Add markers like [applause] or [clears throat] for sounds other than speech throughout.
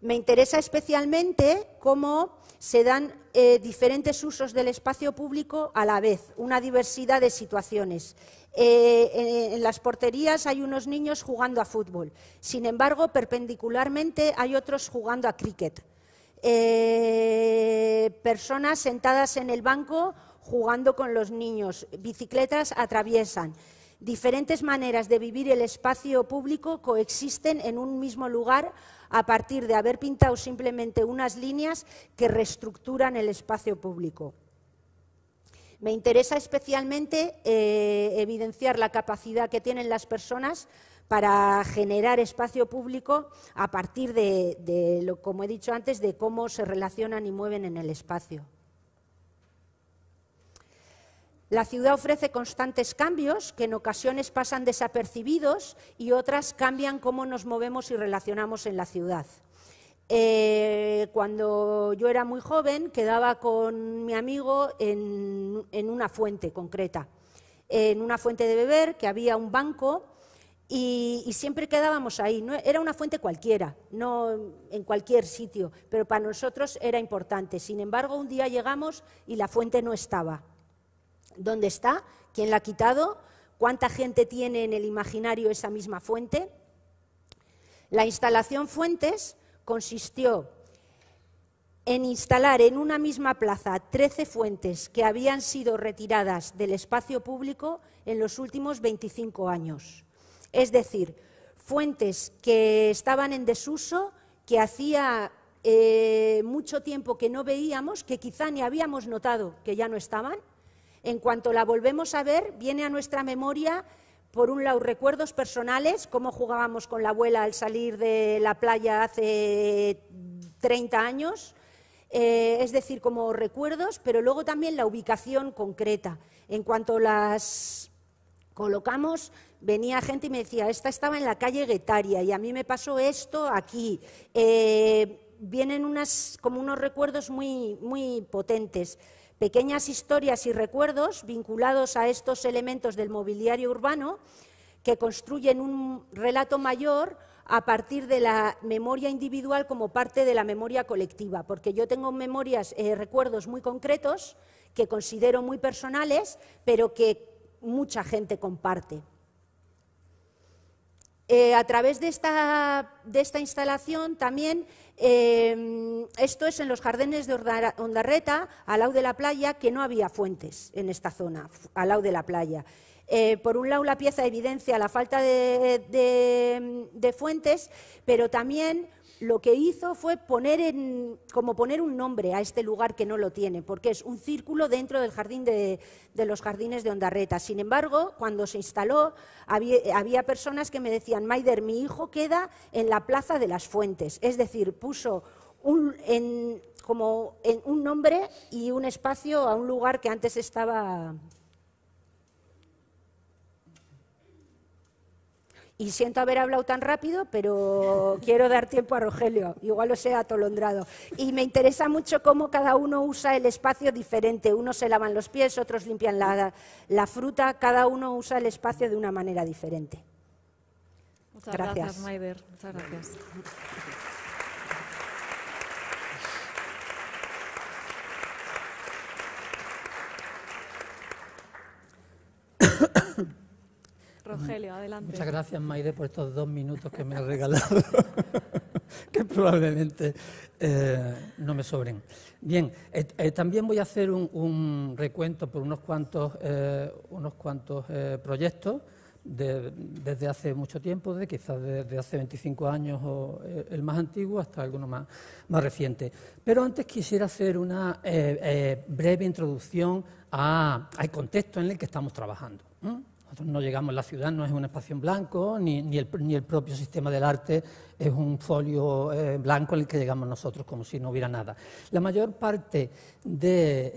Me interesa especialmente cómo se dan eh, diferentes usos del espacio público a la vez, una diversidad de situaciones. Eh, en las porterías hay unos niños jugando a fútbol, sin embargo, perpendicularmente hay otros jugando a cricket. Eh, personas sentadas en el banco jugando con los niños, bicicletas atraviesan. Diferentes maneras de vivir el espacio público coexisten en un mismo lugar a partir de haber pintado simplemente unas líneas que reestructuran el espacio público. Me interesa especialmente eh, evidenciar la capacidad que tienen las personas para generar espacio público a partir de, de, lo, como he dicho antes, de cómo se relacionan y mueven en el espacio. La ciudad ofrece constantes cambios que en ocasiones pasan desapercibidos y otras cambian cómo nos movemos y relacionamos en la ciudad. Eh, cuando yo era muy joven quedaba con mi amigo en, una fuente concreta, en una fuente de beber que había un banco y, siempre quedábamos ahí. era una fuente cualquiera, no en cualquier sitio, pero para nosotros era importante. Sin embargo, un día llegamos y la fuente no estaba dónde está, quién la ha quitado, cuánta gente tiene en el imaginario esa misma fuente. La instalación fuentes consistió en instalar en una misma plaza 13 fuentes que habían sido retiradas del espacio público en los últimos 25 años. Es decir, fuentes que estaban en desuso, que hacía eh, mucho tiempo que no veíamos, que quizá ni habíamos notado que ya no estaban, en cuanto la volvemos a ver, viene a nuestra memoria, por un lado, recuerdos personales, cómo jugábamos con la abuela al salir de la playa hace 30 años, eh, es decir, como recuerdos, pero luego también la ubicación concreta. En cuanto las colocamos, venía gente y me decía, esta estaba en la calle Guetaria y a mí me pasó esto aquí. Eh, vienen unas, como unos recuerdos muy, muy potentes pequeñas historias y recuerdos vinculados a estos elementos del mobiliario urbano que construyen un relato mayor a partir de la memoria individual como parte de la memoria colectiva, porque yo tengo memorias, eh, recuerdos muy concretos que considero muy personales, pero que mucha gente comparte. Eh, a través de esta, instalación también, em, esto es en los jardines de Ondarreta, al lado de la playa, que no había fuentes en esta zona, al lado de la playa. Eh, por un lado, la pieza evidencia la falta de fuentes, pero también lo que hizo fue poner como poner un nombre a este lugar que no lo tiene, porque es un círculo dentro del jardín de, los jardines de Ondarreta. Sin embargo, cuando se instaló, había, personas que me decían, Maider, mi hijo queda en la Plaza de las Fuentes. Es decir, puso como en un nombre y un espacio a un lugar que antes estaba Y siento haber hablado tan rápido, pero quiero dar tiempo a Rogelio, igual lo sea atolondrado. Y me interesa mucho cómo cada uno usa el espacio diferente. Unos se lavan los pies, otros limpian la, la fruta, cada uno usa el espacio de una manera diferente. Muchas gracias, gracias Muchas gracias. Muchas gracias, Maide, por estos dos minutos que me has regalado, [laughs] que probablemente eh, no me sobren. Bien, eh, eh, también voy a hacer un, recuento por unos cuantos, unos cuantos proyectos desde hace mucho tiempo, de quizás desde hace 25 años o el más antiguo hasta alguno más, más reciente. Pero antes quisiera hacer una breve introducción al contexto en el que estamos trabajando. Nosotros no llegamos, a la ciudad no es un espacio en blanco, ni, el, propio sistema del arte es un folio eh, blanco en el que llegamos nosotros, como si no hubiera nada. La mayor parte del de,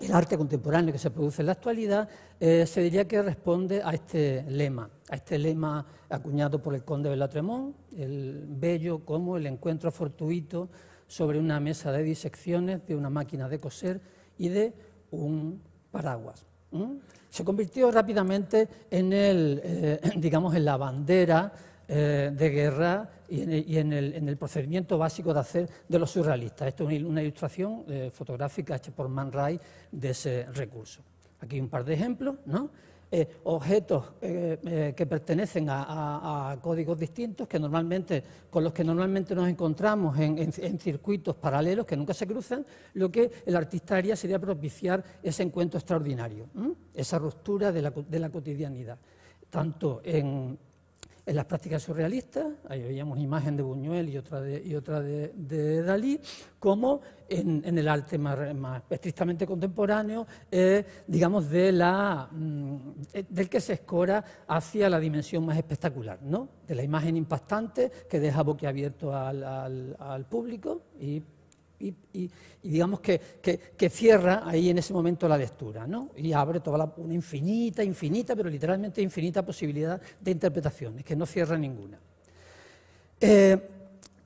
eh, arte contemporáneo que se produce en la actualidad eh, se diría que responde a este lema, a este lema acuñado por el conde de Latremont, el bello como el encuentro fortuito sobre una mesa de disecciones de una máquina de coser y de un paraguas se convirtió rápidamente en, el, eh, [clears throat] digamos, en la bandera eh, de guerra y, en el, procedimiento básico de hacer de los surrealistas. Esto es una ilustración eh, fotográfica hecha por Man Ray de ese recurso. Aquí un par de ejemplos, ¿no? Eh, objetos eh, eh, que pertenecen a, códigos distintos, que con los que normalmente nos encontramos en, circuitos paralelos que nunca se cruzan, lo que el artista haría sería propiciar ese encuentro extraordinario, esa ruptura de la, de la cotidianidad, tanto en en las prácticas surrealistas, ahí veíamos una imagen de Buñuel y otra de, y otra de, Dalí, como en, el arte más, estrictamente contemporáneo, eh, digamos, de la, mm, eh, del que se escora hacia la dimensión más espectacular, ¿no? de la imagen impactante que deja boquiabierto al, al, al público y y, digamos que, cierra ahí en ese momento la lectura, ¿no? Y abre toda una infinita, infinita, pero literalmente infinita posibilidad de interpretaciones, que no cierra ninguna. Eh,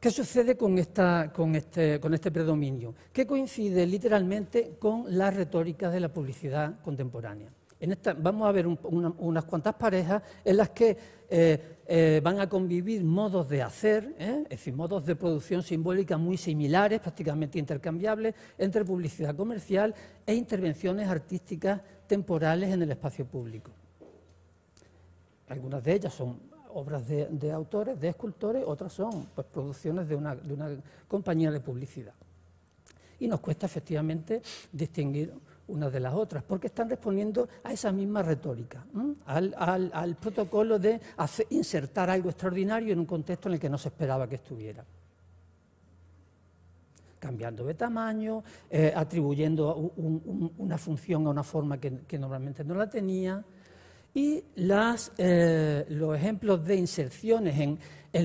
¿Qué sucede con, esta, con, este, este predominio? Que coincide literalmente con las retóricas de la publicidad contemporánea. En esta, vamos a ver unas cuantas parejas en las que eh, eh, van a convivir modos de hacer, ¿eh? es decir, modos de producción simbólica muy similares, prácticamente intercambiables, entre publicidad comercial e intervenciones artísticas temporales en el espacio público. Algunas de ellas son obras de, autores, de escultores, otras son pues, producciones de una, de una compañía de publicidad. Y nos cuesta efectivamente distinguir unas de las otras, porque están respondiendo a esa misma retórica, al, protocolo de insertar algo extraordinario en un contexto en el que no se esperaba que estuviera. Cambiando de tamaño, eh, atribuyendo una función a una forma que, normalmente no la tenía. Y las, eh, los ejemplos de inserciones en,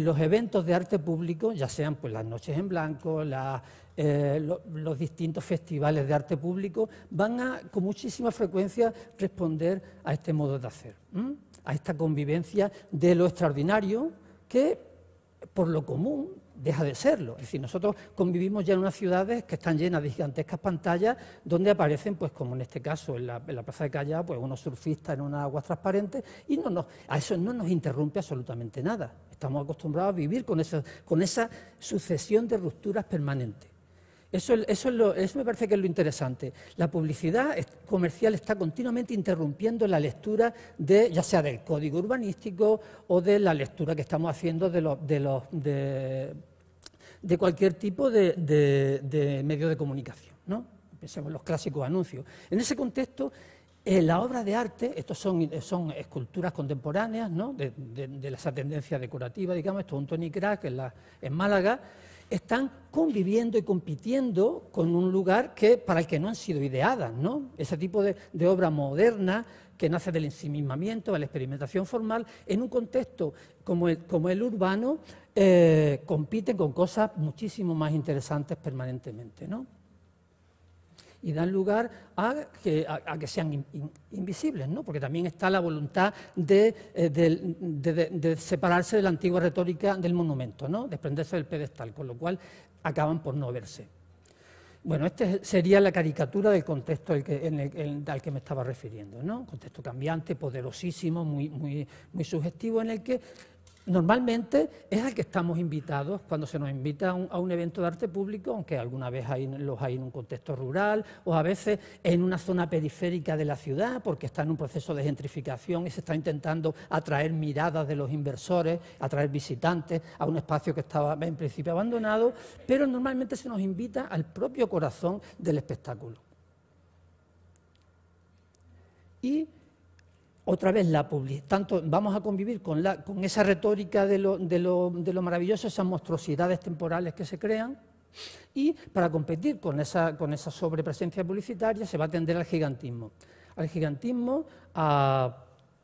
los eventos de arte público, ya sean pues, las noches en blanco, las... Eh, los distintos festivales de arte público van a, con muchísima frecuencia, responder a este modo de hacer, a esta convivencia de lo extraordinario que, por lo común, deja de serlo. Es decir, nosotros convivimos ya en unas ciudades que están llenas de gigantescas pantallas donde aparecen, pues como en este caso en la, Plaza de Callao, pues unos surfistas en unas aguas transparentes y no nos, a eso no nos interrumpe absolutamente nada. Estamos acostumbrados a vivir con con esa sucesión de rupturas permanentes. Eso, eso, me parece que es lo interesante. La publicidad comercial está continuamente interrumpiendo la lectura de, ya sea del código urbanístico o de la lectura que estamos haciendo de de, cualquier tipo de, medio de comunicación. ¿no? Pensemos en los clásicos anuncios. En ese contexto, eh, la obra de arte, estos son, esculturas contemporáneas, ¿no? de, esa tendencia decorativa, digamos, esto es un Tony Crack en Málaga están conviviendo y compitiendo con un lugar que, para el que no han sido ideadas. ¿no? Ese tipo de, obra moderna que nace del ensimismamiento, de la experimentación formal, en un contexto como el, urbano, compite eh, compiten con cosas muchísimo más interesantes permanentemente. ¿no? y dan lugar a que, sean invisibles, ¿no? porque también está la voluntad eh, de, separarse de la antigua retórica del monumento, ¿no? desprenderse del pedestal, con lo cual acaban por no verse. Bueno, esta sería la caricatura del contexto al que, me estaba refiriendo, ¿no? Un contexto cambiante, poderosísimo, muy, muy, muy sugestivo, en el que Normalmente es al que estamos invitados cuando se nos invita a un, evento de arte público, aunque alguna vez los hay en un contexto rural o a veces en una zona periférica de la ciudad porque está en un proceso de gentrificación y se está intentando atraer miradas de los inversores, atraer visitantes a un espacio que estaba en principio abandonado, pero normalmente se nos invita al propio corazón del espectáculo. Y otra vez la publicidad. Tanto vamos a convivir con, esa retórica de lo, maravilloso, esas monstruosidades temporales que se crean, y para competir con esa, con esa sobrepresencia publicitaria se va a tender al gigantismo. Al gigantismo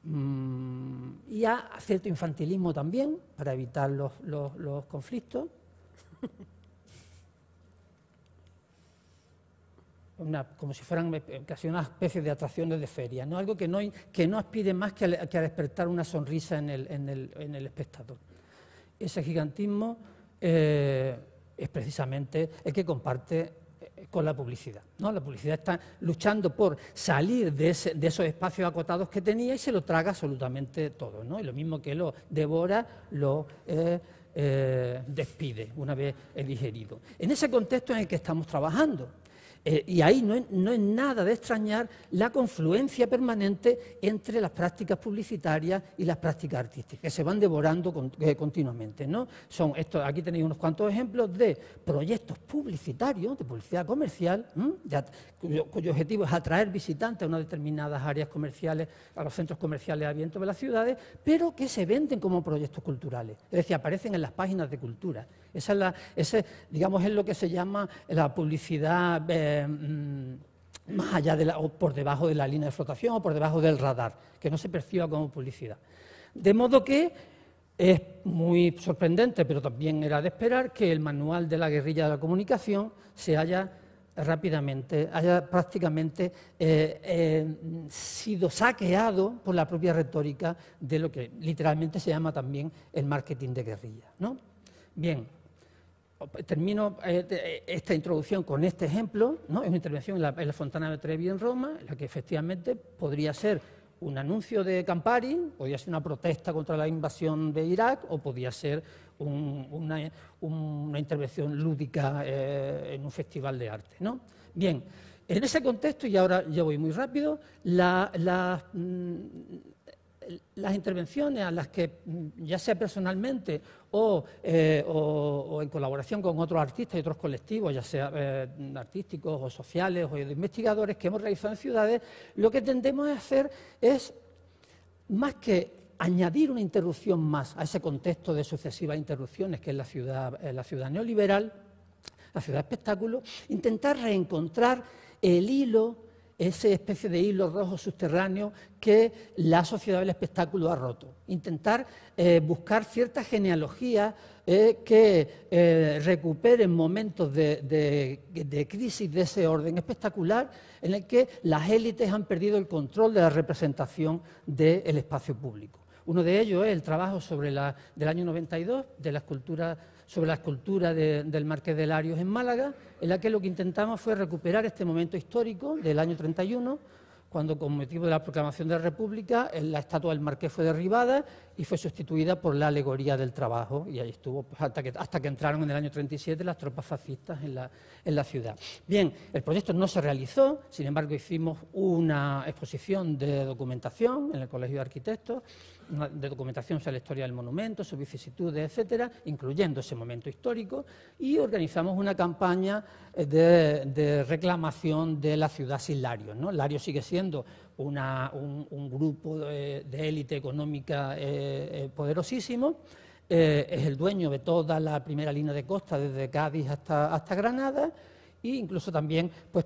mm, y a cierto infantilismo también, para evitar los, los conflictos. como si fueran eh, casi una especie de atracciones de feria, ¿no? algo que no, que no aspire más que a, despertar una sonrisa en el, espectador. Ese gigantismo eh, es precisamente el que comparte eh, con la publicidad. La publicidad está luchando por salir de, esos espacios acotados que tenía y se lo traga absolutamente todo. Y lo mismo que lo devora, lo despide una vez digerido. En ese contexto en el que estamos trabajando, eh, y ahí no es, nada de extrañar la confluencia permanente entre las prácticas publicitarias y las prácticas artísticas, que se van devorando eh, continuamente. ¿no? Son estos, aquí tenéis unos cuantos ejemplos de proyectos publicitarios, de publicidad comercial, cuyo, objetivo es atraer visitantes a unas determinadas áreas comerciales, a los centros comerciales abiertos viento de las ciudades, pero que se venden como proyectos culturales. Es decir, aparecen en las páginas de cultura. Esa es la, ese, digamos, es lo que se llama la publicidad. Eh, eh, mm, más allá de la, o por debajo de la línea de flotación o por debajo del radar, que no se perciba como publicidad. De modo que es muy sorprendente, pero también era de esperar, que el manual de la guerrilla de la comunicación se haya rápidamente, haya prácticamente eh, eh, sido saqueado por la propia retórica de lo que literalmente se llama también el marketing de guerrilla. ¿no? Bien termino eh, eh, esta introducción con este ejemplo, ¿no? es una intervención en la, Fontana de Trevi en Roma, en la que efectivamente podría ser un anuncio de Campari, podría ser una protesta contra la invasión de Irak o podría ser una, intervención lúdica eh, en un festival de arte. ¿no? Bien, en ese contexto, y ahora ya voy muy rápido, la, mm, las intervenciones a las que, mm, ya sea personalmente eh, o, en colaboración con otros artistas y otros colectivos, ya sea eh, artísticos o sociales o investigadores que hemos realizado en ciudades, lo que tendemos a hacer es, más que añadir una interrupción más a ese contexto de sucesivas interrupciones que es la ciudad, eh, la ciudad neoliberal, la ciudad espectáculo, intentar reencontrar el hilo esa especie de hilo rojo subterráneo que la sociedad del espectáculo ha roto. Intentar eh, buscar ciertas genealogías eh, que eh, recuperen momentos de, crisis de ese orden espectacular en el que las élites han perdido el control de la representación del espacio público. Uno de ellos es el trabajo sobre del año 92 de la escultura sobre la escultura del Marqués de Larios en Málaga, en la que lo que intentamos fue recuperar este momento histórico del año 31, cuando con motivo de la proclamación de la República la estatua del Marqués fue derribada y fue sustituida por la alegoría del trabajo y ahí estuvo pues, hasta, que, hasta que entraron en el año 37 las tropas fascistas en la, en la ciudad. Bien, el proyecto no se realizó, sin embargo hicimos una exposición de documentación en el Colegio de Arquitectos de documentación sobre la historia del monumento, sus vicisitudes, etcétera, incluyendo ese momento histórico, y organizamos una campaña eh, de, reclamación de la ciudad sin Larios. ¿no? Larios sigue siendo un, grupo de, élite económica eh, eh, poderosísimo, es el dueño de toda la primera línea de costa, desde Cádiz hasta, Granada, e incluso también pues,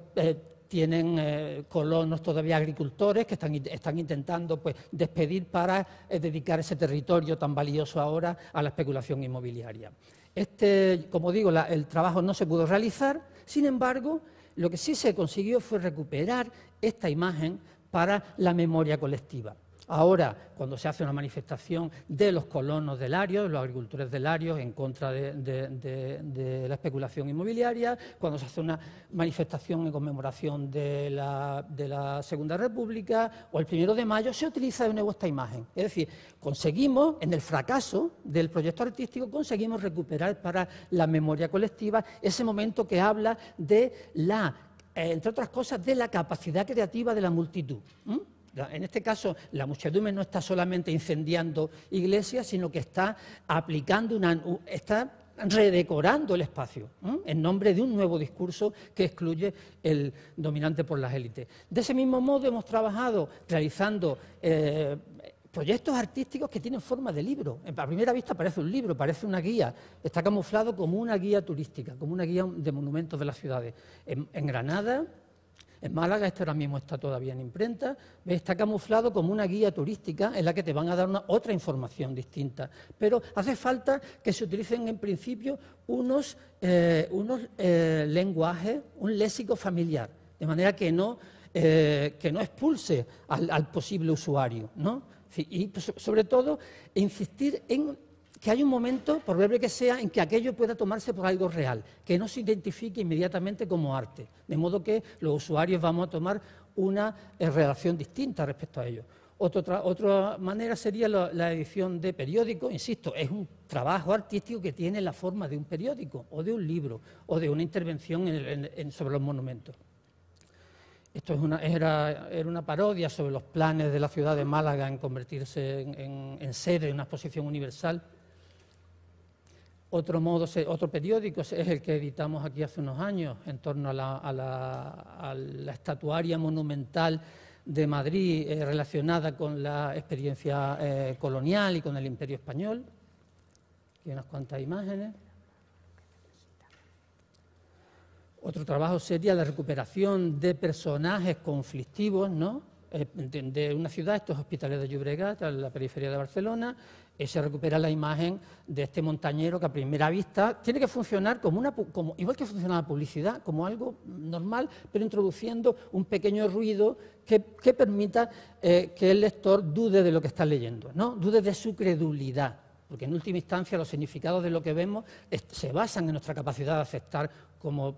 tienen eh, colonos todavía agricultores que están, intentando pues, despedir para eh, dedicar ese territorio tan valioso ahora a la especulación inmobiliaria. Este, como digo, el trabajo no se pudo realizar, sin embargo, lo que sí se consiguió fue recuperar esta imagen para la memoria colectiva. Ahora, cuando se hace una manifestación de los colonos del Ario, de los agricultores del Ario, en contra de, la especulación inmobiliaria, cuando se hace una manifestación en conmemoración de la, Segunda República o el primero de mayo, se utiliza de nuevo esta imagen. Es decir, conseguimos, en el fracaso del proyecto artístico, conseguimos recuperar para la memoria colectiva ese momento que habla de la, eh, entre otras cosas, de la capacidad creativa de la multitud. En este caso, la muchedumbre no está solamente incendiando iglesias, sino que está aplicando una, está redecorando el espacio en nombre de un nuevo discurso que excluye el dominante por las élites. De ese mismo modo hemos trabajado realizando eh, proyectos artísticos que tienen forma de libro. A primera vista parece un libro, parece una guía. Está camuflado como una guía turística, como una guía de monumentos de las ciudades. en Granada, en Málaga este ahora mismo está todavía en imprenta, está camuflado como una guía turística en la que te van a dar una, otra información distinta. Pero hace falta que se utilicen en principio unos, eh, unos eh, lenguajes, un léxico familiar, de manera que no, eh, que no expulse al, posible usuario. Y pues, sobre todo insistir en que hay un momento, por breve que sea, en que aquello pueda tomarse por algo real, que no se identifique inmediatamente como arte, de modo que los usuarios vamos a tomar una eh, relación distinta respecto a ello. Otra, manera sería la, edición de periódico, insisto, es un trabajo artístico que tiene la forma de un periódico o de un libro o de una intervención sobre los monumentos. Esto es era, una parodia sobre los planes de la ciudad de Málaga en convertirse en, en sede de una exposición universal. Otro, modo, otro periódico es el que editamos aquí hace unos años en torno a la, estatuaria monumental de Madrid eh, relacionada con la experiencia eh, colonial y con el imperio español. Aquí unas cuantas imágenes. Otro trabajo sería la recuperación de personajes conflictivos ¿no? Eh, de, una ciudad, estos hospitales de Llobregat, en la periferia de Barcelona, se recupera la imagen de este montañero que a primera vista tiene que funcionar como una, igual que funciona la publicidad, como algo normal, pero introduciendo un pequeño ruido que, permita eh, que el lector dude de lo que está leyendo, ¿no? dude de su credulidad, porque en última instancia los significados de lo que vemos se basan en nuestra capacidad de aceptar como,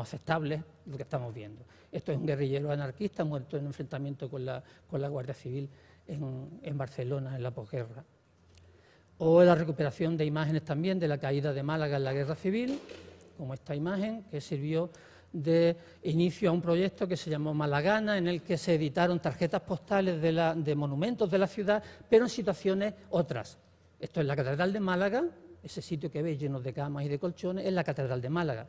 aceptable lo que estamos viendo. Esto es un guerrillero anarquista muerto en un enfrentamiento con la, Guardia Civil en Barcelona en la posguerra o la recuperación de imágenes también de la caída de Málaga en la Guerra Civil, como esta imagen que sirvió de inicio a un proyecto que se llamó Malagana, en el que se editaron tarjetas postales de, monumentos de la ciudad, pero en situaciones otras. Esto es la Catedral de Málaga, ese sitio que veis lleno de camas y de colchones, es la Catedral de Málaga,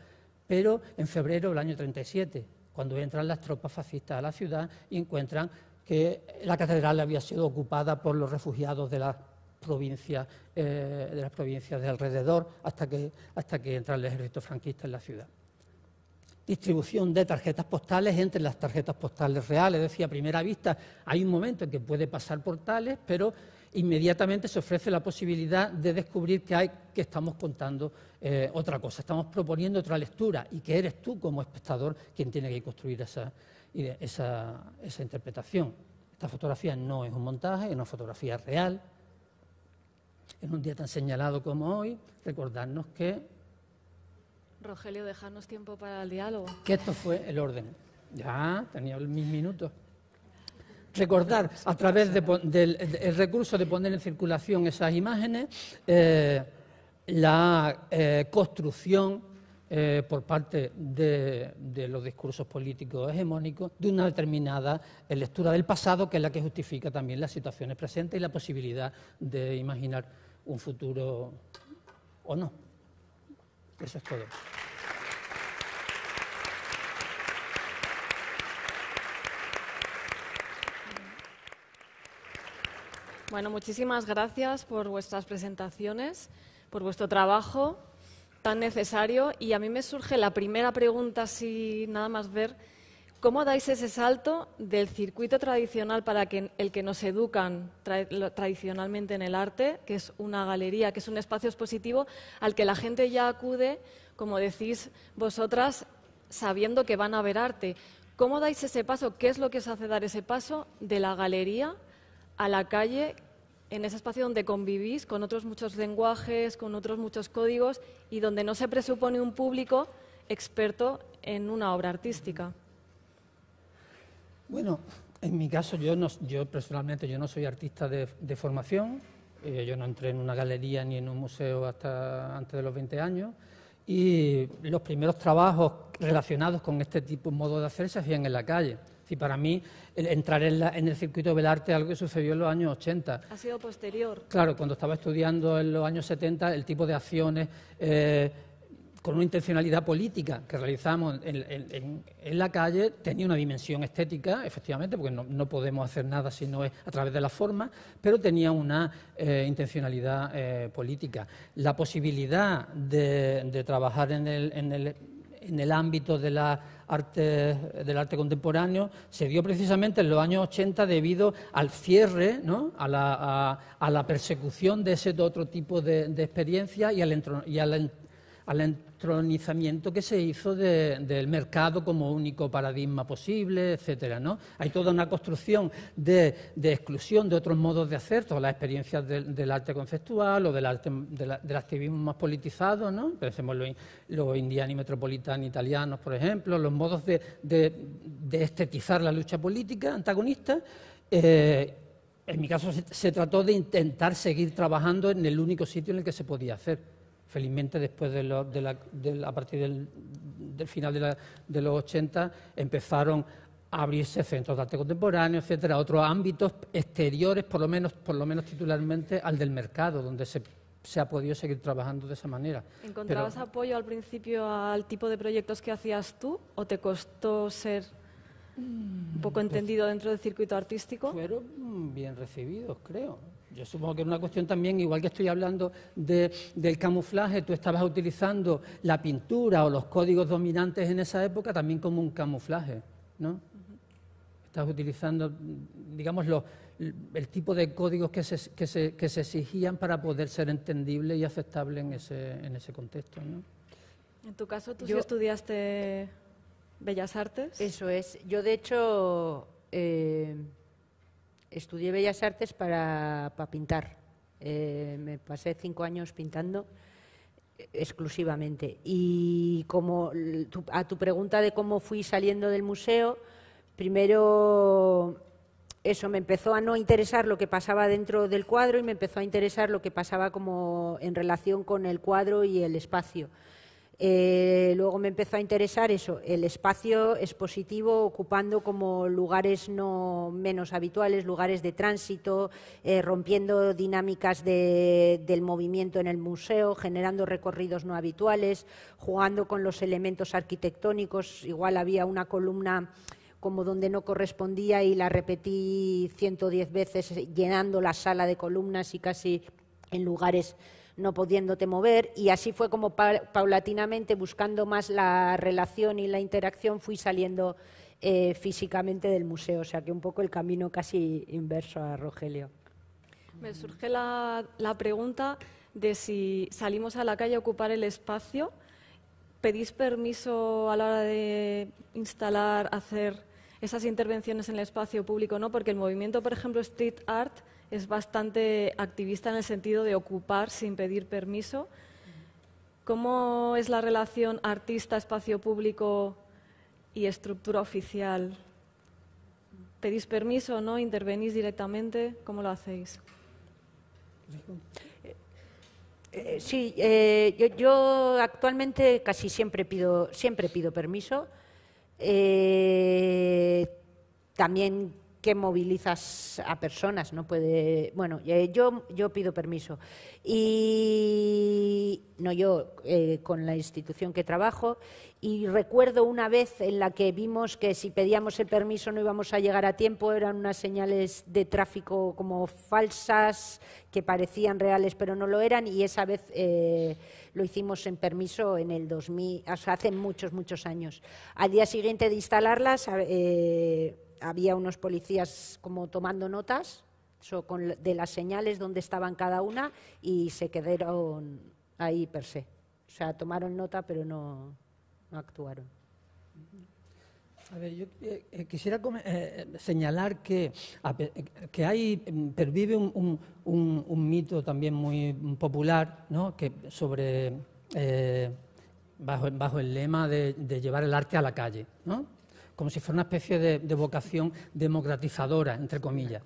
pero en febrero del año 37, cuando entran las tropas fascistas a la ciudad y encuentran que la catedral había sido ocupada por los refugiados de la provincias, eh, de las provincias de alrededor, hasta que, hasta que entra el ejército franquista en la ciudad. Distribución de tarjetas postales entre las tarjetas postales reales. ...decía a primera vista hay un momento en que puede pasar por tales, pero inmediatamente se ofrece la posibilidad de descubrir que, hay, que estamos contando eh, otra cosa, estamos proponiendo otra lectura y que eres tú como espectador quien tiene que construir esa, esa, esa interpretación. Esta fotografía no es un montaje, es una fotografía real, en un día tan señalado como hoy, recordarnos que... Rogelio, dejarnos tiempo para el diálogo. Que esto fue el orden. Ya, tenía mis minutos. Recordar a través del recurso de poner en circulación esas imágenes eh, la eh, construcción eh, por parte de, los discursos políticos hegemónicos de una determinada eh, lectura del pasado, que es la que justifica también las situaciones presentes y la posibilidad de imaginar un futuro o no. Eso es todo. Bueno, muchísimas gracias por vuestras presentaciones, por vuestro trabajo tan necesario. Y a mí me surge la primera pregunta, si nada más ver, ¿cómo dais ese salto del circuito tradicional para que, el que nos educan tradicionalmente en el arte, que es una galería, que es un espacio expositivo, al que la gente ya acude, como decís vosotras, sabiendo que van a ver arte? ¿Cómo dais ese paso? ¿Qué es lo que os hace dar ese paso de la galería a la calle en ese espacio donde convivís con otros muchos lenguajes, con otros muchos códigos y donde no se presupone un público experto en una obra artística. Bueno, en mi caso yo, no, yo personalmente yo no soy artista de, formación, eh, yo no entré en una galería ni en un museo hasta antes de los 20 años y los primeros trabajos relacionados con este tipo de modo de hacer se hacían en la calle. Y para mí, entrar en, el circuito del arte es algo que sucedió en los años 80. Ha sido posterior. Claro, cuando estaba estudiando en los años 70, el tipo de acciones. Eh, con una intencionalidad política que realizamos en, la calle, tenía una dimensión estética, efectivamente, porque no, podemos hacer nada si no es a través de la forma, pero tenía una eh, intencionalidad eh, política. La posibilidad de, trabajar en el ámbito de la arte, del arte contemporáneo, se dio precisamente en los años 80 debido al cierre, ¿no? a, la, persecución de ese otro tipo de, experiencia y al, y al al entronizamiento que se hizo del mercado como único paradigma posible, etcétera. ¿no? Hay toda una construcción de, exclusión de otros modos de hacer, todas las experiencias del, arte conceptual o del, activismo más politizado, ¿no? pensemos los, los indianos y metropolitanos italianos, por ejemplo, los modos de, estetizar la lucha política antagonista. Eh, en mi caso se trató de intentar seguir trabajando en el único sitio en el que se podía hacer felizmente después de, la, a partir del, final de, los 80 empezaron a abrirse centros de arte contemporáneo, etcétera, otros ámbitos exteriores, por lo menos, por lo menos titularmente, al del mercado, donde se, ha podido seguir trabajando de esa manera. ¿Encontrabas apoyo al principio al tipo de proyectos que hacías tú o te costó ser un poco mm, pues entendido dentro del circuito artístico? Fueron bien recibidos, creo. Yo supongo que es una cuestión también, igual que estoy hablando del camuflaje, tú estabas utilizando la pintura o los códigos dominantes en esa época también como un camuflaje, ¿no? Estás utilizando, digamos, el tipo de códigos que se, exigían para poder ser entendible y aceptable en ese, contexto, En tu caso, tú sí estudiaste Bellas Artes. Eso es. Yo, de hecho... Eh, estudié Bellas Artes para, pintar. Eh, me pasé cinco años pintando exclusivamente. Y como a tu pregunta de cómo fui saliendo del museo, primero eso me empezó a no interesar lo que pasaba dentro del cuadro y me empezó a interesar lo que pasaba como en relación con el cuadro y el espacio. Eh, luego me empezó a interesar eso, el espacio expositivo ocupando como lugares no menos habituales, lugares de tránsito, eh, rompiendo dinámicas del movimiento en el museo, generando recorridos no habituales, jugando con los elementos arquitectónicos. Igual había una columna como donde no correspondía y la repetí 110 veces llenando la sala de columnas y casi en lugares no pudiéndote mover y así fue como paulatinamente, buscando más la relación y la interacción, fui saliendo eh, físicamente del museo, o sea que un poco el camino casi inverso a Rogelio. Me surge la, la pregunta de si salimos a la calle a ocupar el espacio, pedís permiso a la hora de instalar, hacer esas intervenciones en el espacio público, ¿no? Porque el movimiento, por ejemplo, street art es bastante activista en el sentido de ocupar sin pedir permiso. ¿Cómo es la relación artista-espacio público y estructura oficial? ¿Pedís permiso o no? ¿Intervenís directamente? ¿Cómo lo hacéis? Eh, eh, sí, eh, yo, actualmente casi siempre pido, siempre pido permiso. también que movilizas a personas, no puede... Bueno, yo, yo pido permiso. Y no yo, eh, con la institución que trabajo. Y recuerdo una vez en la que vimos que si pedíamos el permiso no íbamos a llegar a tiempo, eran unas señales de tráfico como falsas, que parecían reales pero no lo eran, y esa vez eh, lo hicimos en permiso en el 2000, hace muchos, muchos años. Al día siguiente de instalarlas... Eh, había unos policías como tomando notas de las señales donde estaban cada una y se quedaron ahí per se. O sea, tomaron nota pero no, actuaron. A ver, yo eh, eh, quisiera eh, señalar que, que hay, mm, pervive un, un, mito también muy popular ¿no? que sobre, bajo, el lema de llevar el arte a la calle. ¿no? como si fuera una especie de, vocación democratizadora, entre comillas.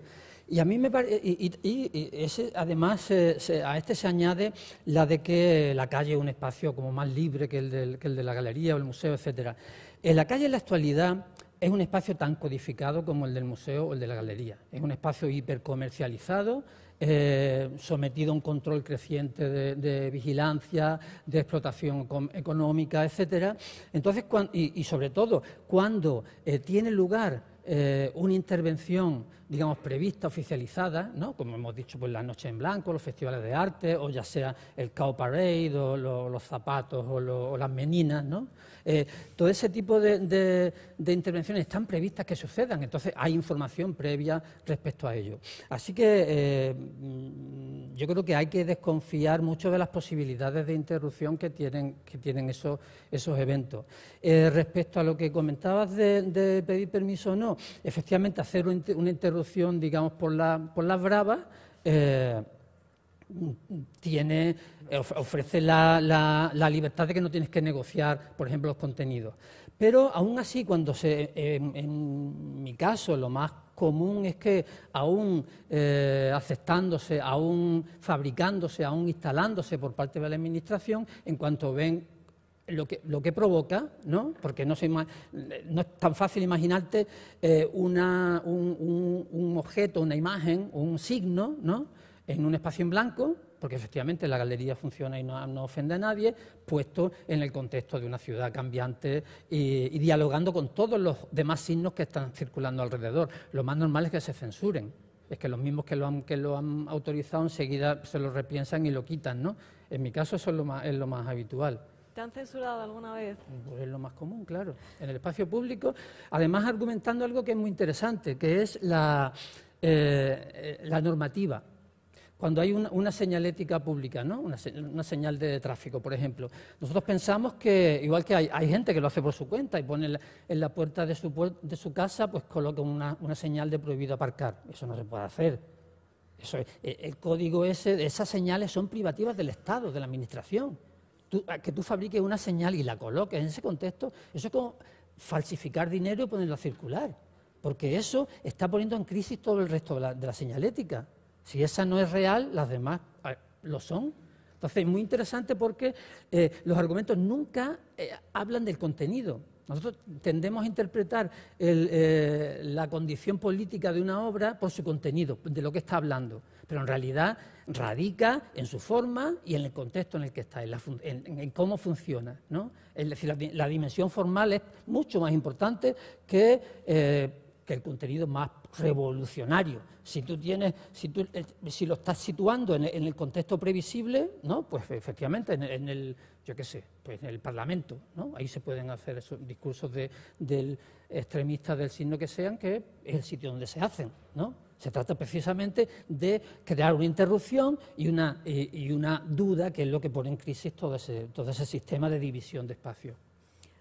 Y a mí me y, además a este se añade la de que la calle es un espacio como más libre que el, de la galería o el museo, etcétera. En la calle en la actualidad es un espacio tan codificado como el del museo o el de la galería. Es un espacio hipercomercializado eh, sometido a un control creciente de, vigilancia, de explotación económica, etcétera. Entonces, y, sobre todo, cuando eh, tiene lugar eh, una intervención, digamos, prevista, oficializada, ¿no? como hemos dicho, pues las noches en blanco, los festivales de arte, o ya sea el cow parade, o los zapatos, o, las meninas, ¿no? Eh, todo ese tipo de, intervenciones están previstas que sucedan, entonces hay información previa respecto a ello. Así que eh, mm, yo creo que hay que desconfiar mucho de las posibilidades de interrupción que tienen, que tienen esos, esos eventos. respecto a lo que comentabas de pedir permiso o no, efectivamente hacer una interrupción, digamos, por, las bravas. Eh, ofrece la, libertad de que no tienes que negociar, por ejemplo, los contenidos. Pero aún así, cuando se, en, mi caso, lo más común es que aún eh, aceptándose, aún fabricándose, aún instalándose por parte de la Administración, en cuanto ven lo que, lo que provoca, ¿no? porque no, es tan fácil imaginarte eh, un, objeto, una imagen, un signo, ¿no? en un espacio en blanco, porque efectivamente la galería funciona y no, ofende a nadie, puesto en el contexto de una ciudad cambiante y, dialogando con todos los demás signos que están circulando alrededor. Lo más normal es que se censuren, es que los mismos que lo han, que lo han autorizado enseguida se lo repiensan y lo quitan. ¿no? En mi caso eso es lo más, es lo más habitual. ¿Te han censurado alguna vez? Pues es lo más común, claro. En el espacio público, además argumentando algo que es muy interesante, que es la, eh, normativa cuando hay una, señalética pública, ¿no? Una, señal de tráfico, por ejemplo. Nosotros pensamos que, igual que hay, gente que lo hace por su cuenta y pone en la, puerta de su, de su, casa, pues coloca una, una, señal de prohibido aparcar. Eso no se puede hacer. Eso e, el código ese, esas señales son privativas del Estado, de la Administración que tú fabriques una señal y la coloques en ese contexto, eso es como falsificar dinero y ponerlo a circular, porque eso está poniendo en crisis todo el resto de la, señalética. Si esa no es real, las demás ah, lo son. Entonces, es muy interesante porque eh, los argumentos nunca eh, hablan del contenido. Nosotros tendemos a interpretar eh, la condición política de una obra por su contenido, de lo que está hablando pero en realidad radica en su forma y en el contexto en el que está, en, cómo funciona. ¿no? Es decir, la, dimensión formal es mucho más importante eh, que, el contenido más revolucionario. Si tú tienes, si, eh, si lo estás situando en, el contexto previsible, pues efectivamente en, el, yo qué sé, pues en el Parlamento, Ahí se pueden hacer esos discursos del extremista del signo que sean, que es el sitio donde se hacen, ¿no? Se trata precisamente de crear una interrupción eh, y una, duda, que es lo que pone en crisis todo ese, todo ese sistema de división de espacio.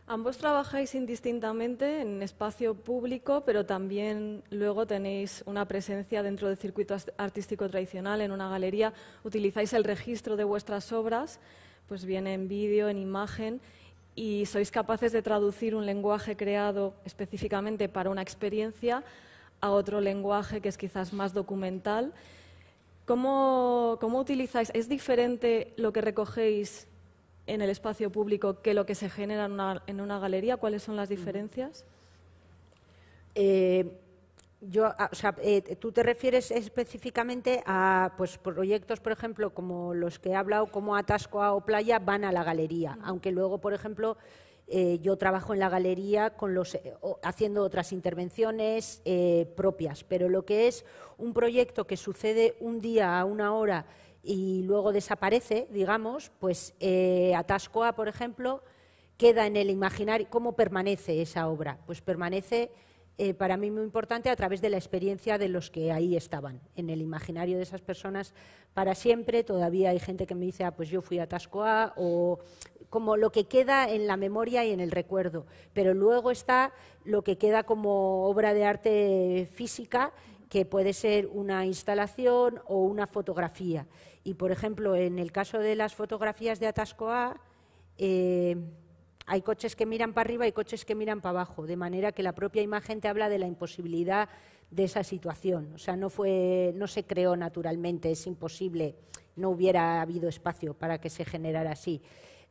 Ambos trabajáis indistintamente en espacio público, pero también luego tenéis una presencia dentro del circuito artístico tradicional, en una galería, utilizáis el registro de vuestras obras, pues viene en vídeo, en imagen, y sois capaces de traducir un lenguaje creado específicamente para una experiencia a otro lenguaje que es quizás más documental. ¿Cómo, ¿Cómo, utilizáis? ¿Es diferente lo que recogéis en el espacio público que lo que se genera en una, galería? ¿Cuáles son las diferencias? Eh, yo, ah, o sea, eh, tú te refieres específicamente a pues, proyectos, por ejemplo, como los que he hablado, como Atascoa o Playa, van a la galería, aunque luego, por ejemplo, eh, yo trabajo en la galería eh, haciendo otras intervenciones eh, propias, pero lo que es un proyecto que sucede un día a una hora y luego desaparece, digamos, pues Atascoa, por ejemplo, queda en el imaginario. ¿Cómo permanece esa obra? Pues permanece para mí muy importante a través de la experiencia de los que ahí estaban, en el imaginario de esas personas para siempre. Todavía hay gente que me dice, ah, pues yo fui a Atascoa o como lo que queda en la memoria y en el recuerdo, pero luego está lo que queda como obra de arte física, que puede ser una instalación o una fotografía. Y, por ejemplo, en el caso de las fotografías de Atascoa, eh, hay coches que miran para arriba y coches que miran para abajo, de manera que la propia imagen te habla de la imposibilidad de esa situación. O sea, no, no se creó naturalmente, es imposible, no hubiera habido espacio para que se generara así.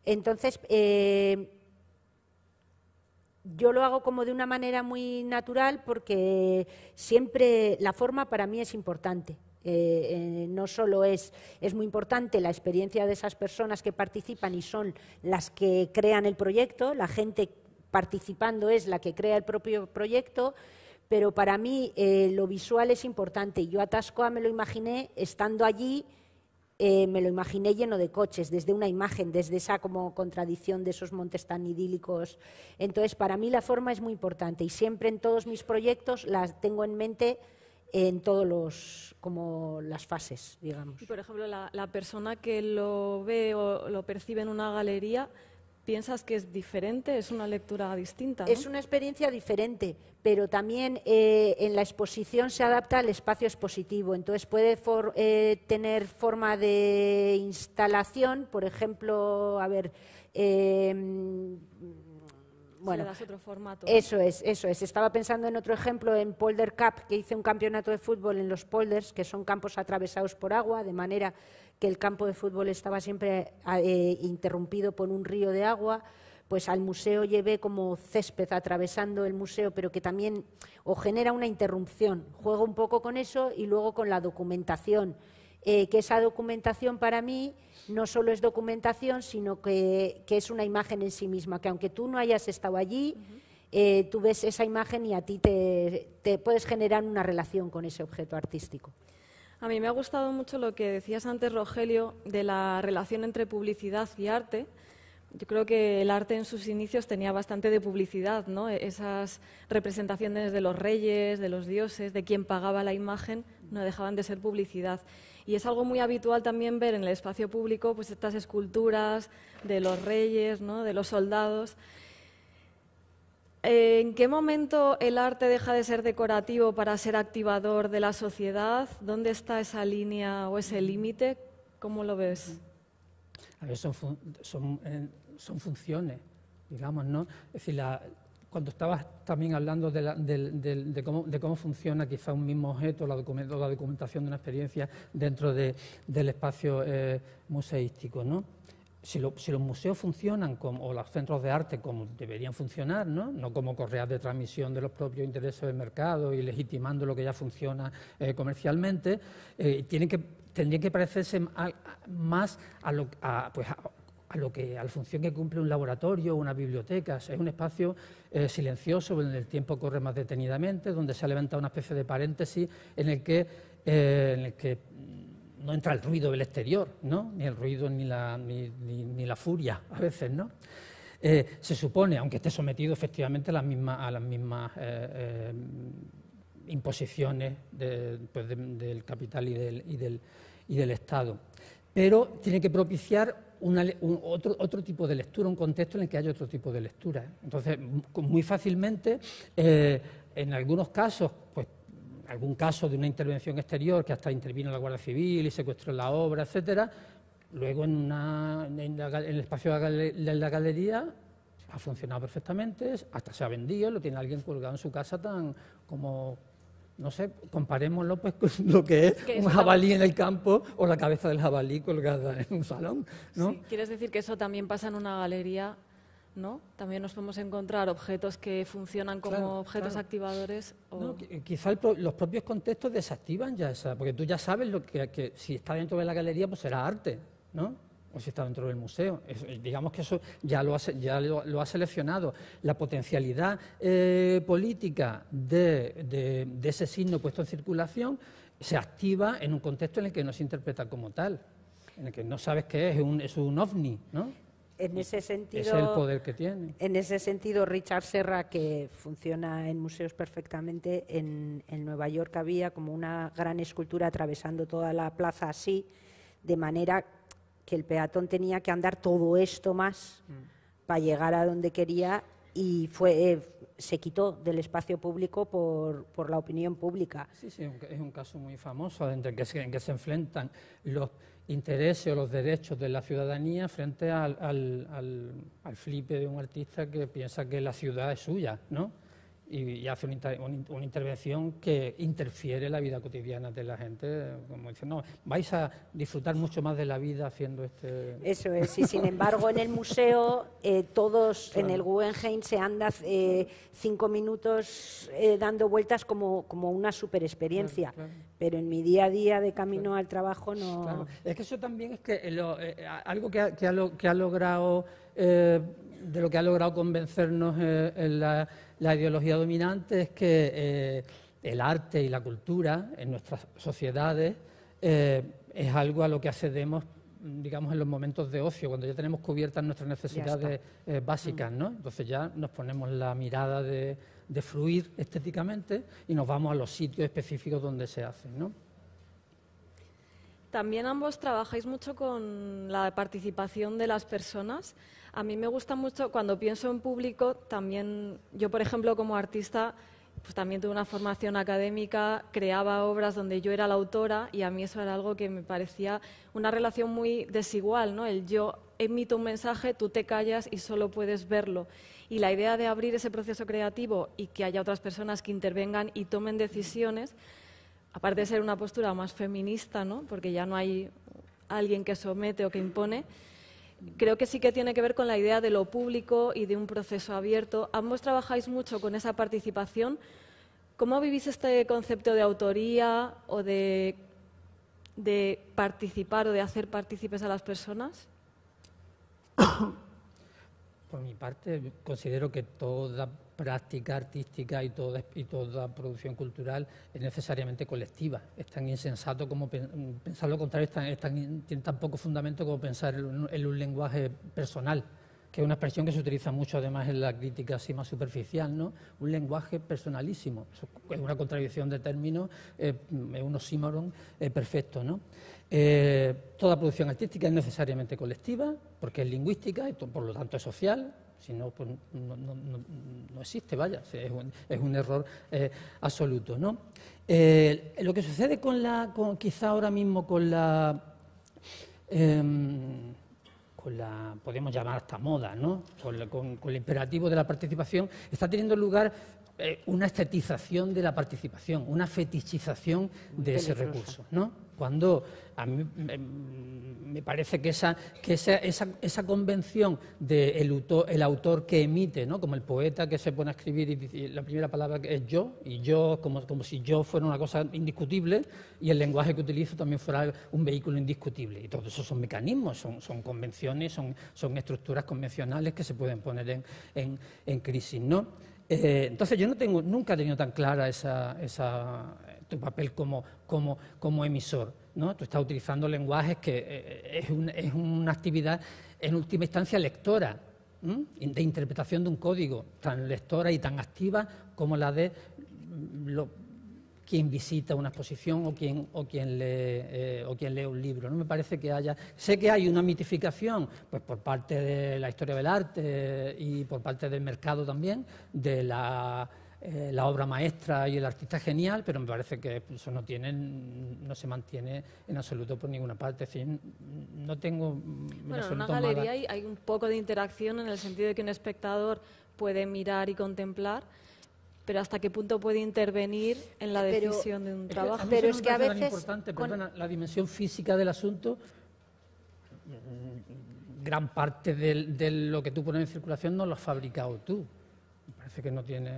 Entonces, eh, yo lo hago como de una manera muy natural porque siempre la forma para mí es importante. Eh, eh, no solo es, muy importante la experiencia de esas personas que participan y son las que crean el proyecto, la gente participando es la que crea el propio proyecto, pero para mí lo visual es importante. Yo a Tascoa me lo imaginé estando allí eh, me lo imaginé lleno de coches, desde una imagen, desde esa como contradicción de esos montes tan idílicos. Entonces, para mí la forma es muy importante y siempre en todos mis proyectos la tengo en mente en todos como las fases, digamos. Y por ejemplo, la persona que lo ve o lo percibe en una galería, ¿Piensas que es diferente? ¿Es una lectura distinta? Es una experiencia diferente, pero también eh, en la exposición se adapta al espacio expositivo. Entonces puede eh, tener forma de instalación, por ejemplo, a ver. Eh, bueno, Eso es, eso es. Estaba pensando en otro ejemplo, en Polder Cup, que hice un campeonato de fútbol en los polders, que son campos atravesados por agua, de manera que el campo de fútbol estaba siempre ah, eh, interrumpido por un río de agua, pues al museo llevé como césped atravesando el museo, pero que también o genera una interrupción. Juego un poco con eso y luego con la documentación, eh, que esa documentación para mí no solo es documentación, sino que, es una imagen en sí misma, que aunque tú no hayas estado allí, eh, tú ves esa imagen y a ti te puedes generar una relación con ese objeto artístico. A mí me ha gustado mucho lo que decías antes, Rogelio, de la relación entre publicidad y arte. Yo creo que el arte en sus inicios tenía bastante de publicidad, ¿no? E-, esas representaciones de los reyes, de los dioses, de quien pagaba la imagen, no dejaban de ser publicidad. Y es algo muy habitual también ver en el espacio público pues estas esculturas de los reyes, ¿no? de los soldados. ¿En qué momento el arte deja de ser decorativo para ser activador de la sociedad? ¿Dónde está esa línea o ese mm. límite? ¿Cómo lo ves? A ver, son, eh, funciones, digamos, ¿no? Es decir, cuando estabas también hablando de, cómo, funciona quizá un mismo objeto, la, la documentación de una experiencia dentro del espacio eh, museístico, ¿no? si, los museos funcionan como, o los centros de arte como deberían funcionar, ¿no? como correas de transmisión de los propios intereses del mercado y legitimando lo que ya funciona eh, comercialmente, eh, tienen que, tendrían que parecerse más pues, a lo, que, a la función que cumple un laboratorio, una biblioteca. Es un espacio eh, silencioso donde el tiempo corre más detenidamente, donde se ha levantado una especie de paréntesis en el que no entra el ruido del exterior, ¿no? ni el ruido ni la, ni, la furia a veces. ¿no? Eh, se supone, aunque esté sometido efectivamente a las mismas, a las mismas eh, eh, imposiciones pues, del capital y del, y, del, y del, Estado, pero tiene que propiciar otro, otro, tipo de lectura, un contexto en el que haya otro tipo de lectura. Entonces, muy fácilmente, en algunos casos, pues algún caso de una intervención exterior que hasta intervino la Guardia Civil y secuestró la obra, etcétera, luego en, en, el espacio de la galería ha funcionado perfectamente, hasta se ha vendido, lo tiene alguien colgado en su casa tan como no sé, comparémoslo pues con lo que es, un jabalí en el campo o la cabeza del jabalí colgada en un salón. ¿Quieres decir que eso también pasa en una galería ¿no? También nos podemos encontrar objetos que funcionan como objetos activadores. O... quizá los propios contextos desactivan ya esa, porque tú ya sabes lo que, si está dentro de la galería, pues será arte, ¿no? O si está dentro del museo. Eh, digamos que eso ya lo ha, lo, seleccionado. La potencialidad eh, política de, ese signo puesto en circulación se activa en un contexto en el que no se interpreta como tal en el que no sabes qué es, es un, es un ovni, ¿no? en ese sentido. Es el poder que tiene. En ese sentido, Richard Serra, que funciona en museos perfectamente, en, Nueva York había como una gran escultura atravesando toda la plaza así, de manera que el peatón tenía que andar todo esto más mm. para llegar a donde quería y fue, eh, se quitó del espacio público por, la opinión pública. Sí, sí, es un, caso muy famoso en que que se enfrentan los intereses o los derechos de la ciudadanía frente al, al, al, al, flipe de un artista que piensa que la ciudad es suya, ¿no? y, hace una, intervención que interfiere la vida cotidiana de la gente, como dicen, no, vais a disfrutar mucho más de la vida haciendo este... Eso es, y sin embargo en el museo, eh, todos, en el Guggenheim se anda eh, cinco minutos eh, dando vueltas como, como una super experiencia, pero en mi día a día de camino al trabajo no... Es que eso también es que algo que que que ha logrado, de lo que ha logrado convencernos en la la ideología dominante es que eh, el arte y la cultura en nuestras sociedades eh, es algo a lo que accedemos digamos, en los momentos de ocio, cuando ya tenemos cubiertas nuestras necesidades eh, básicas, ¿no? Entonces ya nos ponemos la mirada de, fluir estéticamente y nos vamos a los sitios específicos donde se hace, ¿no? También ambos trabajáis mucho con la participación de las personas. A mí me gusta mucho, cuando pienso en público, también yo, por ejemplo, como artista, pues también tuve una formación académica, creaba obras donde yo era la autora y a mí eso era algo que me parecía una relación muy desigual, ¿no? El yo emito un mensaje, tú te callas y solo puedes verlo. Y la idea de abrir ese proceso creativo y que haya otras personas que intervengan y tomen decisiones, aparte de ser una postura más feminista, ¿no? Porque ya no hay alguien que somete o que impone, creo que sí que tiene que ver con la idea de lo público y de un proceso abierto. Ambos trabajáis mucho con esa participación. ¿Cómo vivís este concepto de autoría o de, participar o de hacer partícipes a las personas? [coughs] Por mi parte, considero que toda práctica artística y toda, producción cultural es necesariamente colectiva. Es tan insensato como pensar lo contrario, tiene tan poco fundamento como pensar en, un lenguaje personal que es una expresión que se utiliza mucho además en la crítica así más superficial, ¿no? Un lenguaje personalísimo, es una contradicción de términos, eh, es un oxímoron eh, perfecto, ¿no? Eh, toda producción artística es necesariamente colectiva, porque es lingüística y por lo tanto es social, si no, pues no, existe, vaya, es un, error eh, absoluto. ¿no? Eh, lo que sucede con la, quizá ahora mismo con la, em, con la, podemos llamar hasta moda, ¿no? Con, el imperativo de la participación, está teniendo lugar eh, una estetización de la participación, una fetichización de ese recurso, ¿no? cuando a mí em, me parece que esa, convención del autor, el autor que emite, ¿no? como el poeta que se pone a escribir y, dice, la primera palabra es yo, y yo como, si yo fuera una cosa indiscutible y el lenguaje que utilizo también fuera un vehículo indiscutible. Y todo eso son mecanismos, son, convenciones, son, son estructuras convencionales que se pueden poner en, crisis. Eh, entonces yo no tengo, nunca he tenido tan clara esa, esa tu papel como, como, como emisor. ¿no? Tú estás utilizando lenguajes que eh, eh, es, una actividad en última instancia lectora, de interpretación de un código, tan lectora y tan activa como la de mm, quien visita una exposición o quien, o quien, lee, eh, o quien lee un libro. No me parece que haya. Sé que hay una mitificación, pues por parte de la historia del arte y por parte del mercado también, de la eh, la obra maestra y el artista genial, pero me parece que eso no, no se mantiene en absoluto por ninguna parte. no tengo. Bueno, en una galería hay, un poco de interacción en el sentido de que un espectador puede mirar y contemplar pero hasta qué punto puede intervenir en la decisión de un trabajo. pero es que a veces la dimensión física del asunto gran parte de, lo que tú pones en circulación no lo has fabricado tú parece que no tiene.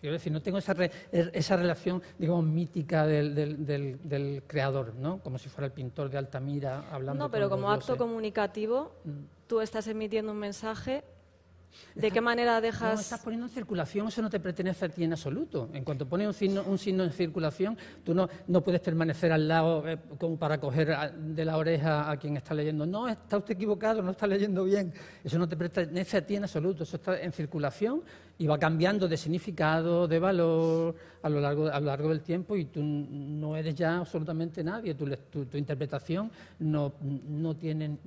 Quiero decir, no tengo esa, er, esa relación, digamos, mítica del, del, creador, ¿no? Como si fuera el pintor de Altamira hablando. No, pero como acto comunicativo, mm. tú estás emitiendo un mensaje. ¿De qué manera dejas.? No, estás poniendo en circulación, eso no te pertenece a ti en absoluto. En cuanto pones un signo, un signo en circulación, tú no, no puedes permanecer al lado eh, como para coger de la oreja a quien está leyendo. No, está usted equivocado, no está leyendo bien. Eso no te pertenece a ti en absoluto. Eso está en circulación y cambiando de significado, de valor a lo largo, a lo largo del tiempo y tú no eres ya absolutamente nadie, tu, tu, interpretación no, no tiene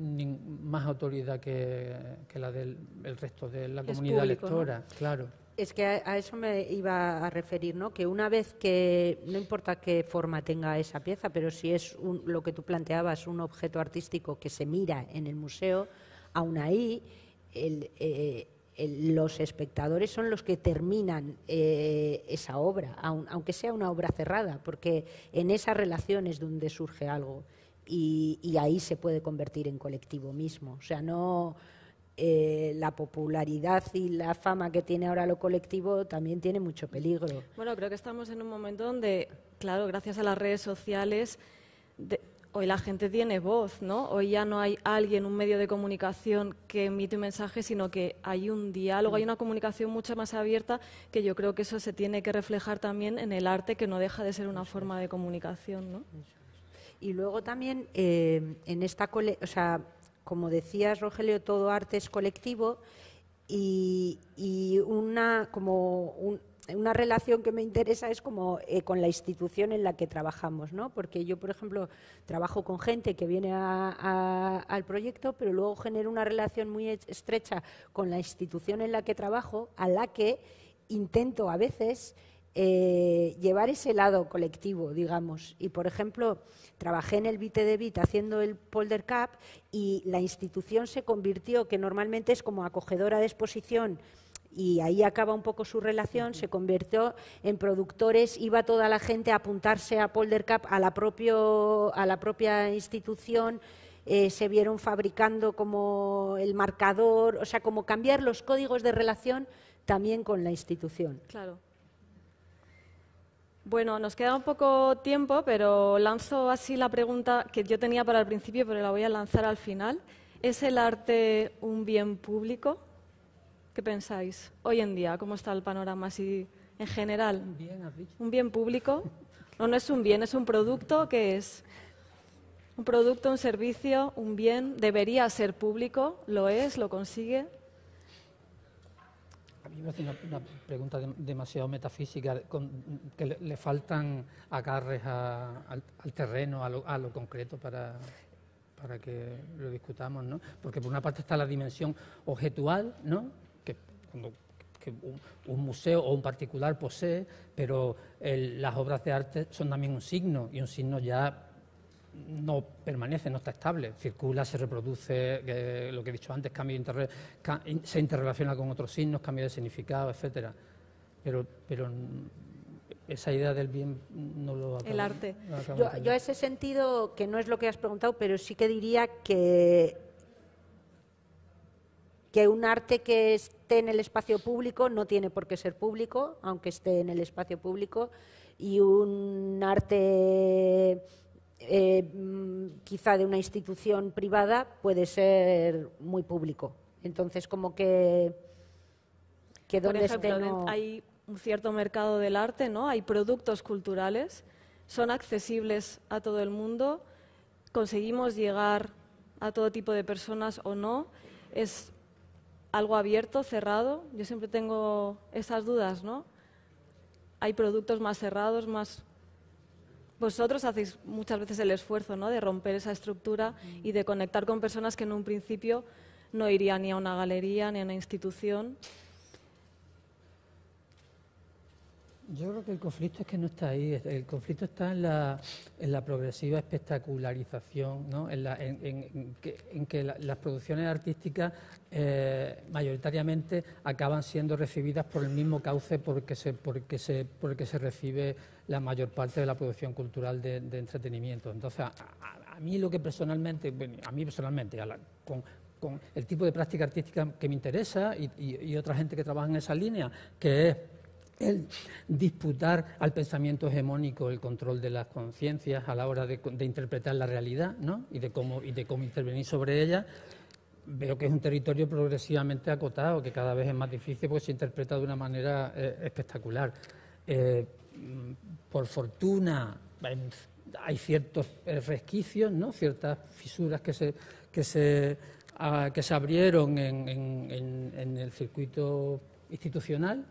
más autoridad que, la del resto de la comunidad lectora, claro. Es que a, eso me iba a referir, ¿no? Que una vez que, no importa qué forma tenga esa pieza, pero si es lo que tú planteabas, un objeto artístico que se mira en el museo, aún ahí el, eh, eh, los espectadores son los que terminan eh, esa obra, aunque sea una obra cerrada, porque en esa relación es donde surge algo y, ahí se puede convertir en colectivo mismo. O sea, no eh, la popularidad y la fama que tiene ahora lo colectivo también tiene mucho peligro. Bueno, creo que estamos en un momento donde, claro, gracias a las redes sociales hoy la gente tiene voz, ¿no? Hoy ya no hay alguien, un medio de comunicación que emite un mensaje, sino que hay un diálogo, hay una comunicación mucho más abierta que yo creo que eso se tiene que reflejar también en el arte, que no deja de ser una forma de comunicación, ¿no? Y luego también eh, en esta, cole o sea, como decías Rogelio, todo arte es colectivo y, y una como un, una relación que me interesa es como eh, con la institución en la que trabajamos, ¿no? Porque yo, por ejemplo, trabajo con gente que viene al proyecto, pero luego genero una relación muy estrecha con la institución en la que trabajo, a la que intento a veces eh, llevar ese lado colectivo, digamos. Y, por ejemplo, trabajé en el Bite de Bit haciendo el Polder Cup y la institución se convirtió, que normalmente es como acogedora de exposición, y ahí acaba un poco su relación, se convirtió en productores, iba toda la gente a apuntarse a Polder a la, propia institución, eh, se vieron fabricando como el marcador, o sea, como cambiar los códigos de relación también con la institución. Claro. Bueno, nos queda un poco tiempo, pero lanzo así la pregunta que yo tenía para el principio, pero la voy a lanzar al final. ¿Es el arte un bien público? ¿Qué pensáis hoy en día? ¿Cómo está el panorama así en general? Un bien, público. No, no es un bien, es un producto que es un producto, un servicio, un bien. Debería ser público, lo es, lo consigue. A mí me hace una, pregunta demasiado metafísica, que le, faltan agarres al, terreno, a lo, a lo concreto para, para, que lo discutamos, ¿no? Porque por una parte está la dimensión objetual, ¿no? que un, museo o un particular posee, pero las obras de arte son también un signo y un signo ya no permanece, no está estable, circula, se reproduce, lo que he dicho antes, cambio se interrelaciona con otros signos, cambia de significado, etc. Pero, pero esa idea del bien no lo El arte. yo, a ese sentido, que no es lo que has preguntado, pero sí que diría que que un arte que esté en el espacio público no tiene por qué ser público, aunque esté en el espacio público, y un arte eh, quizá de una institución privada puede ser muy público. Entonces, como que, Hay un cierto mercado del arte, ¿no? Hay productos culturales, son accesibles a todo el mundo, conseguimos llegar a todo tipo de personas o no, es algo abierto, cerrado. Yo siempre tengo esas dudas, ¿no? Hay productos más cerrados, más... Vosotros hacéis muchas veces el esfuerzo, ¿no? De romper esa estructura y de conectar con personas que en un principio no irían ni a una galería ni a una institución. Yo creo que el conflicto es que no está ahí, el conflicto está en la, en la progresiva espectacularización, ¿no? en, que, las producciones artísticas eh, mayoritariamente acaban siendo recibidas por el mismo cauce porque se, porque se, porque se recibe la mayor parte de la producción cultural de, entretenimiento. Entonces, a, mí lo que personalmente, bueno, a mí personalmente, con, el tipo de práctica artística que me interesa y, y otra gente que trabaja en esa línea, que es el disputar al pensamiento hegemónico el control de las conciencias a la hora de, interpretar la realidad ¿no? y, de cómo, intervenir sobre ella, veo que es un territorio progresivamente acotado, que cada vez es más difícil porque se interpreta de una manera eh, espectacular. Eh, por fortuna, hay ciertos eh, resquicios, ¿no? ciertas fisuras que se, que se, ah, que abrieron en el circuito institucional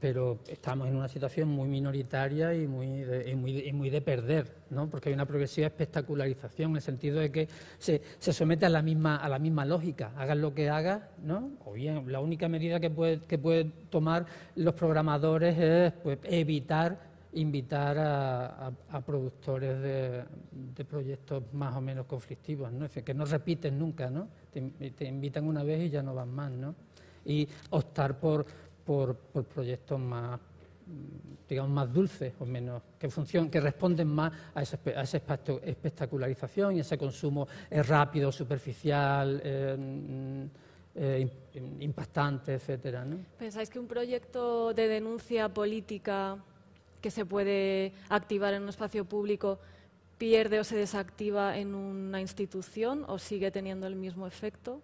pero estamos en una situación muy minoritaria y muy de, muy, de perder, ¿no? porque hay una progresiva espectacularización en el sentido de que se, somete a la, misma, a la misma lógica, hagas lo que hagas, ¿no? o bien la única medida que puede que puede tomar los programadores es pues, evitar invitar a, productores de, proyectos más o menos conflictivos, ¿no? Es decir, que no repiten nunca, ¿no? Te, te invitan una vez y ya no van más, ¿no? y optar por, por, proyectos más digamos, más dulces o menos, que, funcionan, que responden más a, esa espectacularización y ese consumo eh, rápido, superficial, eh, mm, eh, impactante, etcétera. ¿no? ¿Pensáis que un proyecto de denuncia política que se puede activar en un espacio público pierde o se desactiva en una institución o sigue teniendo el mismo efecto?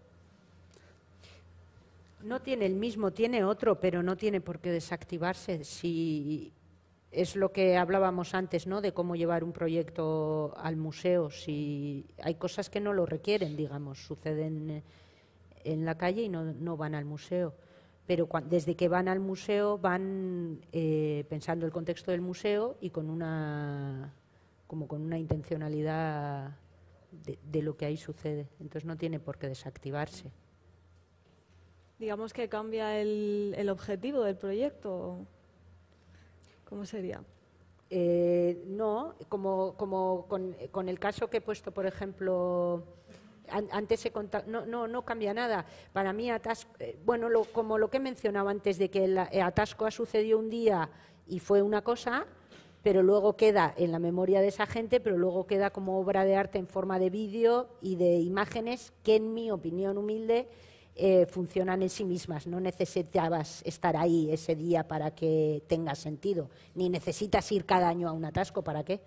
No tiene el mismo, tiene otro, pero no tiene por qué desactivarse si es lo que hablábamos antes, ¿no? De cómo llevar un proyecto al museo. Si hay cosas que no lo requieren, digamos, suceden eh, en la calle y no, van al museo. Pero desde que van al museo van eh, pensando el contexto del museo y con una como con una intencionalidad de, de lo que ahí sucede. Entonces no tiene por qué desactivarse digamos que cambia el, el objetivo del proyecto. ¿Cómo sería? Eh, no, como, como con, el caso que he puesto, por ejemplo, antes se no, no, no, cambia nada. Para mí, atasco, eh, bueno, como lo que mencionaba antes de que el atasco ha sucedido un día y fue una cosa, pero luego queda en la memoria de esa gente, pero luego queda como obra de arte en forma de vídeo y de imágenes que, en mi opinión humilde, eh, funcionan en sí mismas. No necesitabas estar ahí ese día para que tenga sentido, ni necesitas ir cada año a un atasco. ¿Para qué?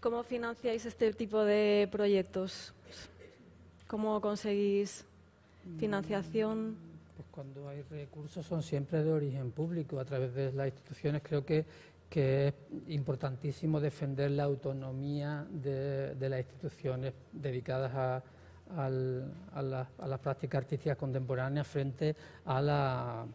¿Cómo financiáis este tipo de proyectos? ¿Cómo conseguís mm. financiación? Pues cuando hay recursos son siempre de origen público. A través de las instituciones creo que, que es importantísimo defender la autonomía de, de las instituciones dedicadas a, a, las a, artísticas práctica artística contemporánea frente a la,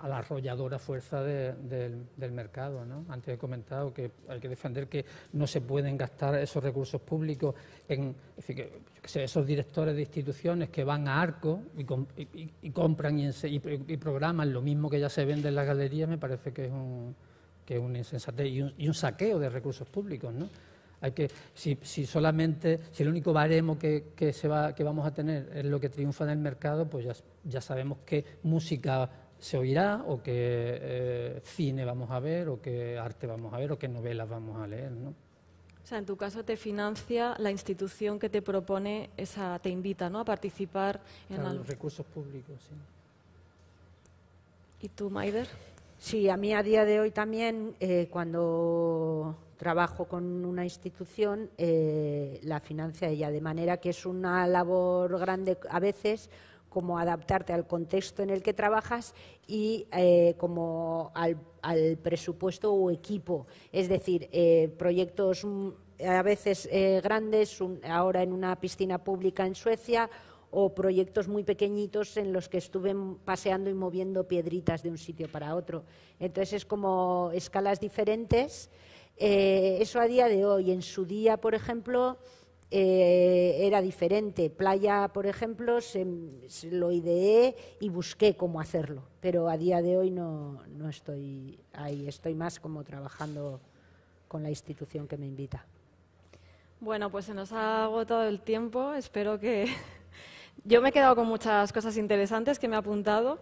arrolladora fuerza del mercado. ¿no? Antes he comentado que hay que defender que no se pueden gastar esos recursos públicos en esos directores de instituciones que van a arco y, compran y, programan lo mismo que ya se vende en las galerías, me parece que es un, que es un insensatez y un, y un saqueo de recursos públicos. ¿no? Hay que, si, si solamente, si el único baremo que, se va, que vamos a tener es lo que triunfa en el mercado, pues ya, sabemos qué música se oirá o qué eh, cine vamos a ver o qué arte vamos a ver o qué novelas vamos a leer, ¿no? O sea, en tu caso te financia la institución que te propone, esa, te invita ¿no? a participar en los recursos públicos. Sí. ¿Y tú, Maider? Sí, a mí a día de hoy también, eh, cuando trabajo con una institución, eh, la financia ella, de manera que es una labor grande a veces como adaptarte al contexto en el que trabajas y eh, como al, presupuesto o equipo. Es decir, eh, proyectos mm, a veces grandes, ahora en una piscina pública en Suecia, o proyectos muy pequeñitos en los que estuve paseando y moviendo piedritas de un sitio para otro. Entonces es como escalas diferentes. Eh, eso a día de hoy. En su día, por ejemplo, eh, era diferente. Playa, por ejemplo, se, lo ideé y busqué cómo hacerlo, pero a día de hoy no, estoy ahí. Estoy más como trabajando con la institución que me invita. Bueno, pues se nos ha agotado el tiempo. Espero que. [laughs] Yo me he quedado con muchas cosas interesantes que me ha apuntado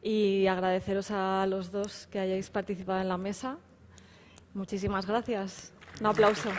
y agradeceros a los dos que hayáis participado en la mesa. Muchísimas gracias. Un aplauso.